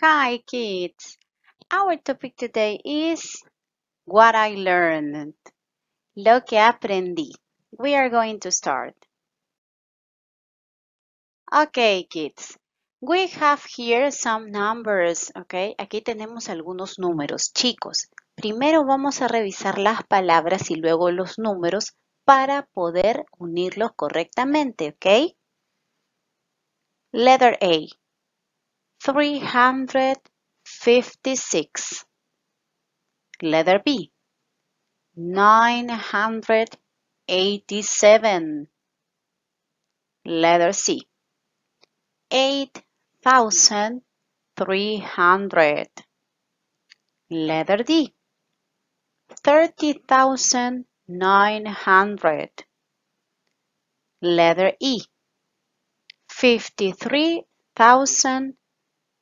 Hi kids! Our topic today is what I learned. Lo que aprendí. We are going to start. Okay kids, we have here some numbers, okay? Aquí tenemos algunos números. Chicos, primero vamos a revisar las palabras y luego los números para poder unirlos correctamente, okay? Letter A. three hundred fifty-six. Letter B. Nine hundred eighty-seven. Letter C. Eight thousand three hundred. Letter D. Thirty thousand nine hundred. Letter E. Fifty-three thousand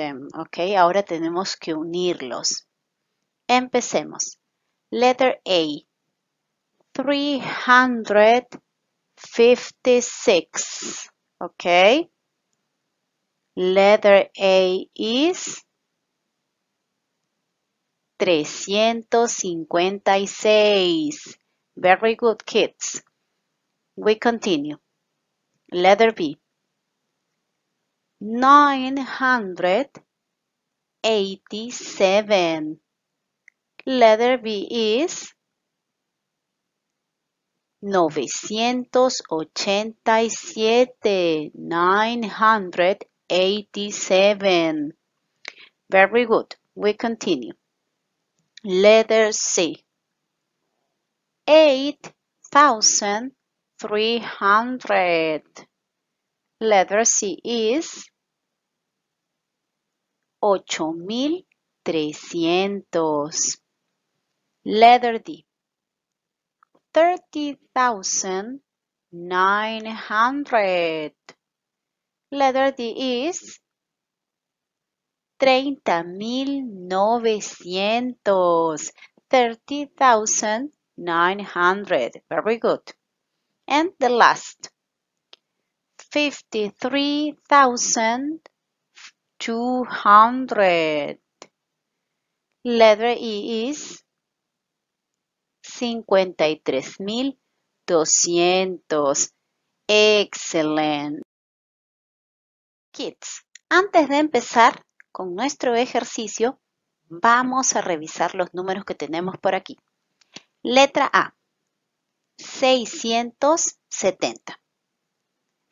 Este, ¿ok? Ahora tenemos que unirlos. Empecemos. Letter A. 356, Okay. Letter A is 356. Very good, kids. We continue. Letter B. nine hundred eighty-seven. Letter B is novecientos ochenta y siete. Nine hundred eighty-seven. Very good. We continue. Letter C. Eight thousand three hundred. Letter C is ocho mil Letter D. Thirty thousand nine hundred. Letter D is treinta mil novecientos. Thirty thousand nine hundred. Very good. And the last. 53,200. three Letter E is 53,200. y Excelente. Kids, antes de empezar con nuestro ejercicio, vamos a revisar los números que tenemos por aquí. Letra A, 670.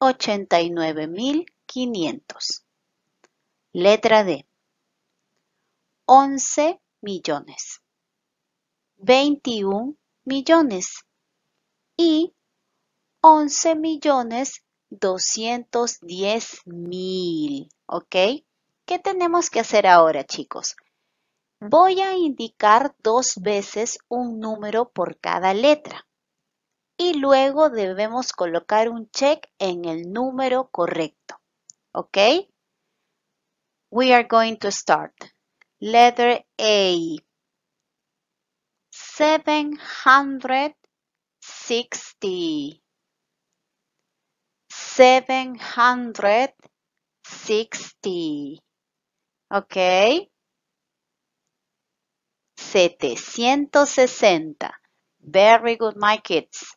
89.500. Letra D. 11 millones. 21 millones. Y 11 millones 210 mil. ¿Ok? ¿Qué tenemos que hacer ahora, chicos? Voy a indicar dos veces un número por cada letra y luego debemos colocar un check en el número correcto. ¿Ok? We are going to start. Letter A. 760. 760. ¿Ok? 760. Very good, my kids.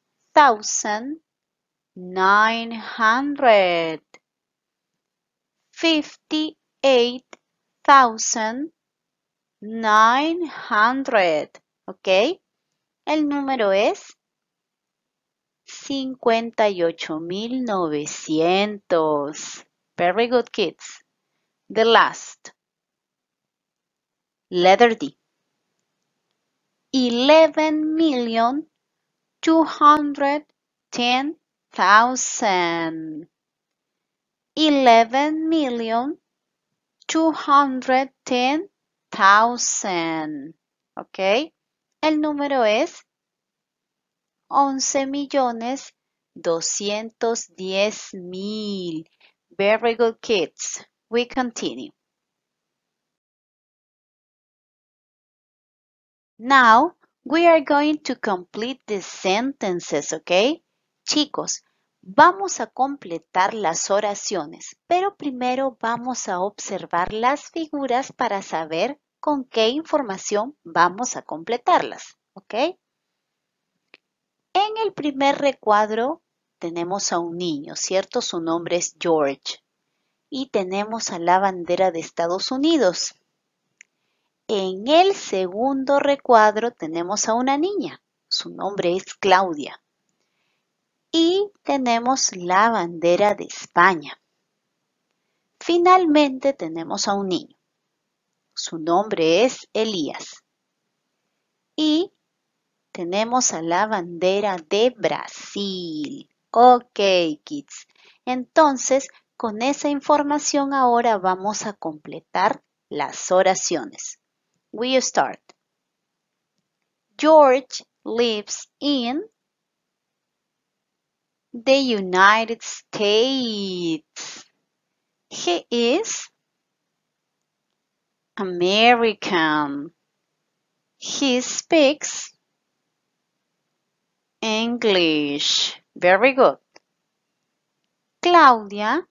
thousand nine hundred fifty eight thousand nine hundred Okay? el número es cincuenta y ocho mil novecientos very good kids the last letter D eleven million two hundred ten thousand eleven million two hundred ten thousand ok el número es once millones doscientos diez mil very good kids we continue now We are going to complete the sentences, ¿ok? Chicos, vamos a completar las oraciones, pero primero vamos a observar las figuras para saber con qué información vamos a completarlas, ¿ok? En el primer recuadro tenemos a un niño, ¿cierto? Su nombre es George. Y tenemos a la bandera de Estados Unidos. En el segundo recuadro tenemos a una niña, su nombre es Claudia. Y tenemos la bandera de España. Finalmente tenemos a un niño. Su nombre es Elías. Y tenemos a la bandera de Brasil. Ok, kids. Entonces, con esa información ahora vamos a completar las oraciones. we start. George lives in the United States. He is American. He speaks English. Very good. Claudia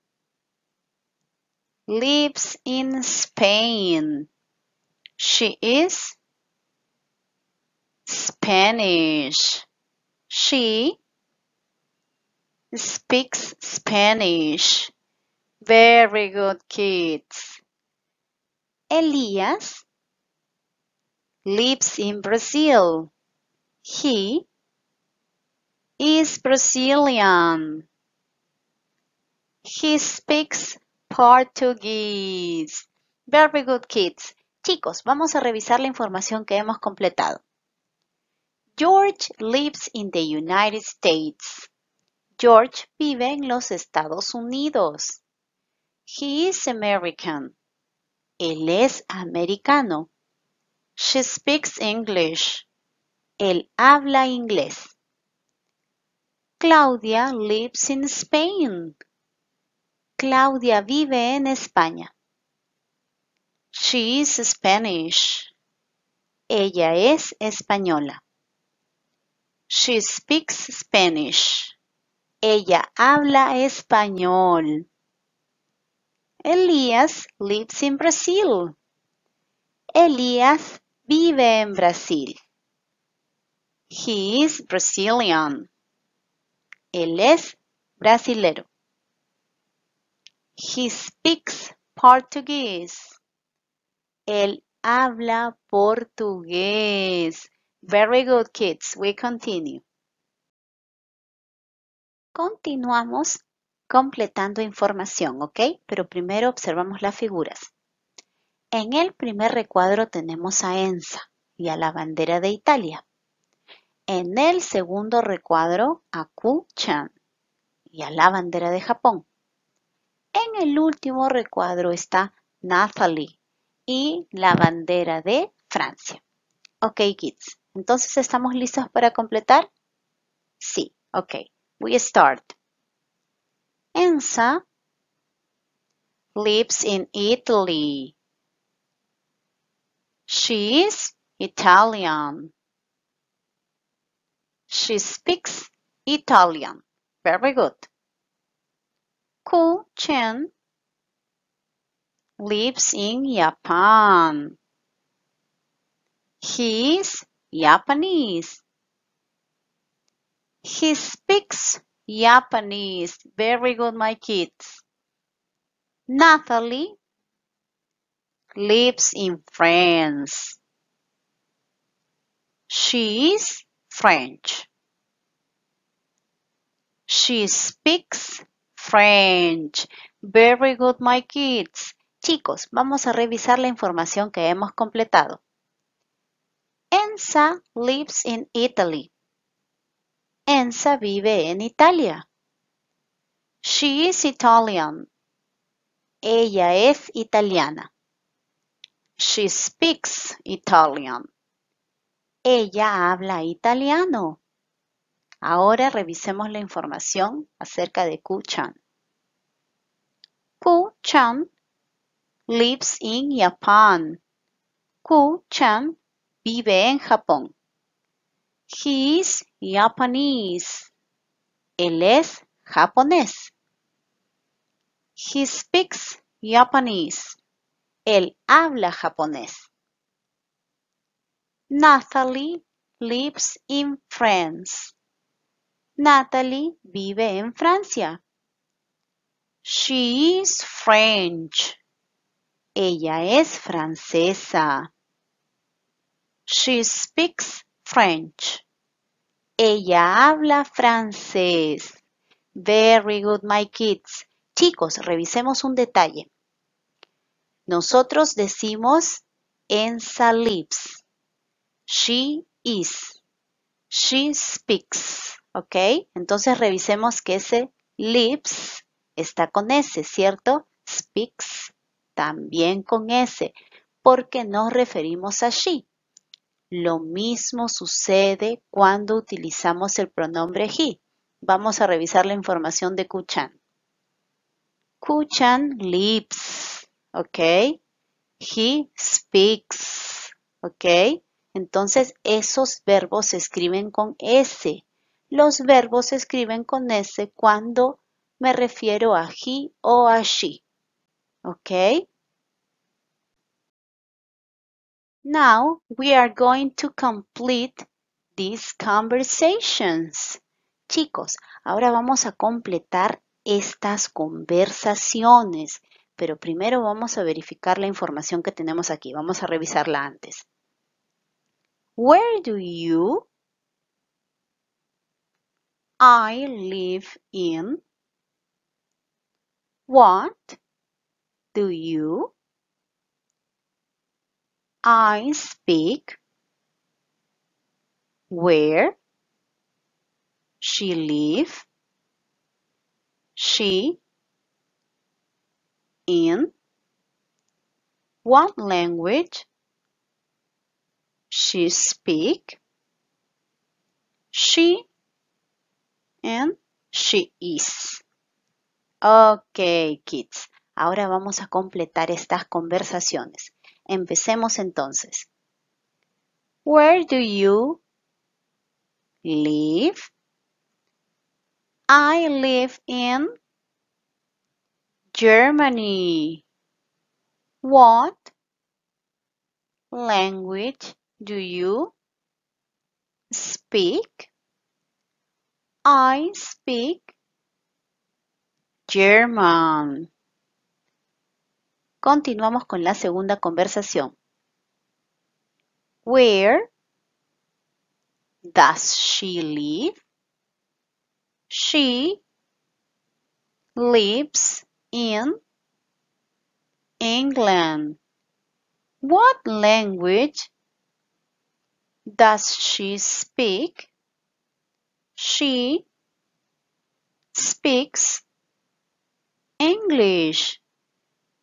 lives in Spain. She is Spanish. She speaks Spanish. Very good kids. Elias lives in Brazil. He is Brazilian. He speaks Portuguese. Very good kids. Chicos, vamos a revisar la información que hemos completado. George lives in the United States. George vive en los Estados Unidos. He is American. Él es americano. She speaks English. Él habla inglés. Claudia lives in Spain. Claudia vive en España. She is Spanish. Ella es española. She speaks Spanish. Ella habla español. Elias lives in Brazil. Elias vive en Brasil. He is Brazilian. Él es brasilero. He speaks Portuguese. Él habla portugués. Very good, kids. We continue. Continuamos completando información, ¿ok? Pero primero observamos las figuras. En el primer recuadro tenemos a Ensa y a la bandera de Italia. En el segundo recuadro a Ku-chan y a la bandera de Japón. En el último recuadro está Nathalie y la bandera de Francia. Ok, kids. Entonces, ¿estamos listos para completar? Sí. Ok. We start. Ensa lives in Italy. She is Italian. She speaks Italian. Very good. Ku Chen lives in Japan. He is Japanese. He speaks Japanese. Very good, my kids. Natalie lives in France. She is French. She speaks French. Very good, my kids. Chicos, vamos a revisar la información que hemos completado. Ensa lives in Italy. Ensa vive en Italia. She is Italian. Ella es italiana. She speaks Italian. Ella habla italiano. Ahora revisemos la información acerca de Ku-chan. Ku-chan lives in Japan. Ku-chan vive en Japón. He is Japanese. Él es japonés. He speaks Japanese. Él habla japonés. Natalie lives in France. Natalie vive en Francia. She is French. Ella es francesa. She speaks French. Ella habla francés. Very good, my kids. Chicos, revisemos un detalle. Nosotros decimos Ensa salips. She is. She speaks. ¿Ok? Entonces revisemos que ese lips está con S, ¿cierto? Speaks también con S, porque nos referimos a she. Lo mismo sucede cuando utilizamos el pronombre he. Vamos a revisar la información de Kuchan. Kuchan lives, ¿ok? He speaks, ¿ok? Entonces, esos verbos se escriben con S. Los verbos se escriben con S cuando me refiero a he o a she, ¿ok? Now we are going to complete these conversations. Chicos, ahora vamos a completar estas conversaciones, pero primero vamos a verificar la información que tenemos aquí. Vamos a revisarla antes. Where do you? I live in. What do you? I speak where she live she in what language she speak she and she is ok kids ahora vamos a completar estas conversaciones Empecemos entonces. Where do you live? I live in Germany. What language do you speak? I speak German. Continuamos con la segunda conversación. Where does she live? She lives in England. What language does she speak? She speaks English.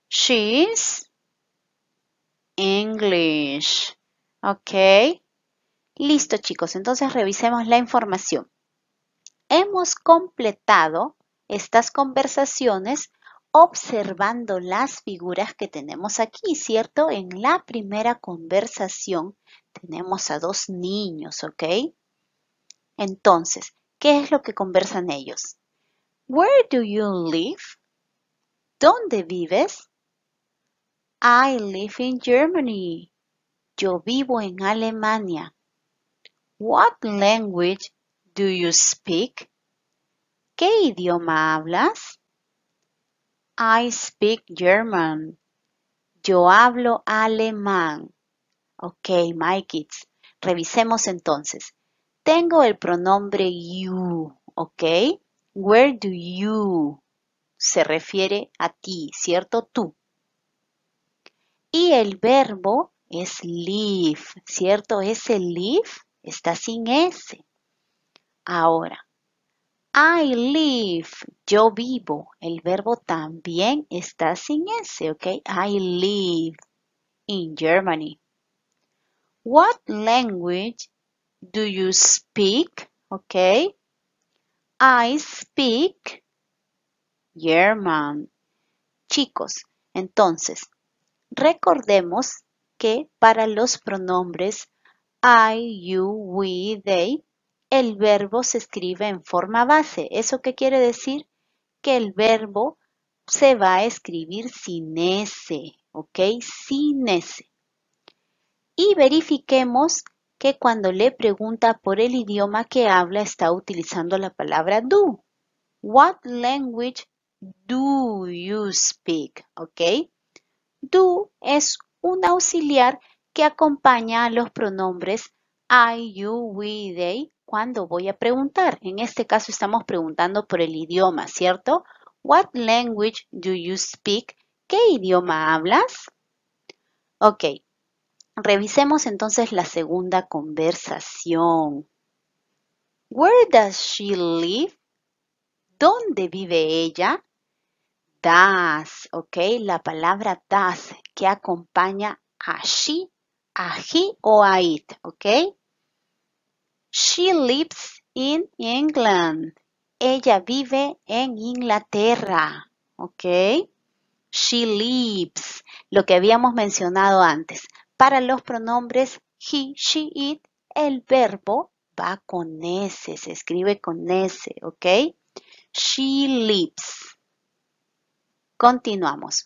She's English. ¿Ok? Listo, chicos. Entonces revisemos la información. Hemos completado estas conversaciones observando las figuras que tenemos aquí, ¿cierto? En la primera conversación tenemos a dos niños, ¿ok? Entonces, ¿qué es lo que conversan ellos? Where do you live? ¿Dónde vives? I live in Germany. Yo vivo en Alemania. What language do you speak? ¿Qué idioma hablas? I speak German. Yo hablo alemán. Ok, my kids. Revisemos entonces. Tengo el pronombre you, ¿ok? Where do you se refiere a ti, ¿cierto? Tú. Y el verbo es live, ¿cierto? Ese live está sin S. Ahora, I live, yo vivo. El verbo también está sin S, ¿ok? I live in Germany. What language do you speak? ¿Ok? I speak German. Chicos, entonces, Recordemos que para los pronombres I, you, we, they, el verbo se escribe en forma base. ¿Eso qué quiere decir? Que el verbo se va a escribir sin ese, ¿ok? Sin ese. Y verifiquemos que cuando le pregunta por el idioma que habla está utilizando la palabra do. What language do you speak? ¿Ok? Do es un auxiliar que acompaña a los pronombres "I", "you", "we", "they" cuando voy a preguntar. En este caso estamos preguntando por el idioma, ¿cierto? What language do you speak? ¿Qué idioma hablas? Ok, revisemos entonces la segunda conversación. Where does she live? ¿Dónde vive ella? das, ¿ok? La palabra das que acompaña a she, a he o a it, ¿ok? She lives in England. Ella vive en Inglaterra, ¿ok? She lives, lo que habíamos mencionado antes. Para los pronombres he, she, it, el verbo va con S, se escribe con S, ¿ok? She lives. Continuamos.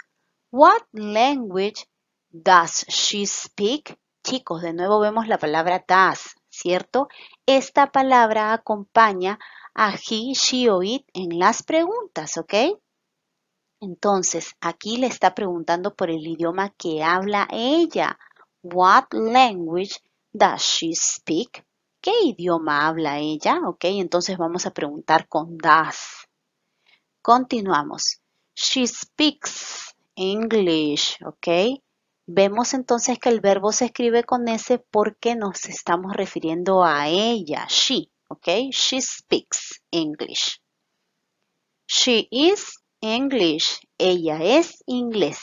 What language does she speak? Chicos, de nuevo vemos la palabra does, ¿cierto? Esta palabra acompaña a he, she o it en las preguntas, ¿ok? Entonces, aquí le está preguntando por el idioma que habla ella. What language does she speak? ¿Qué idioma habla ella? ¿Ok? Entonces vamos a preguntar con does. Continuamos. She speaks English, ¿ok? Vemos entonces que el verbo se escribe con S porque nos estamos refiriendo a ella, she, ¿ok? She speaks English. She is English. Ella es inglés.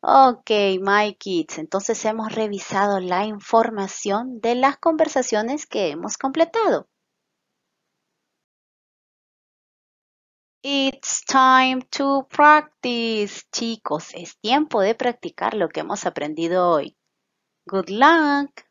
Ok, my kids. Entonces hemos revisado la información de las conversaciones que hemos completado. It's time to practice. Chicos, es tiempo de practicar lo que hemos aprendido hoy. Good luck.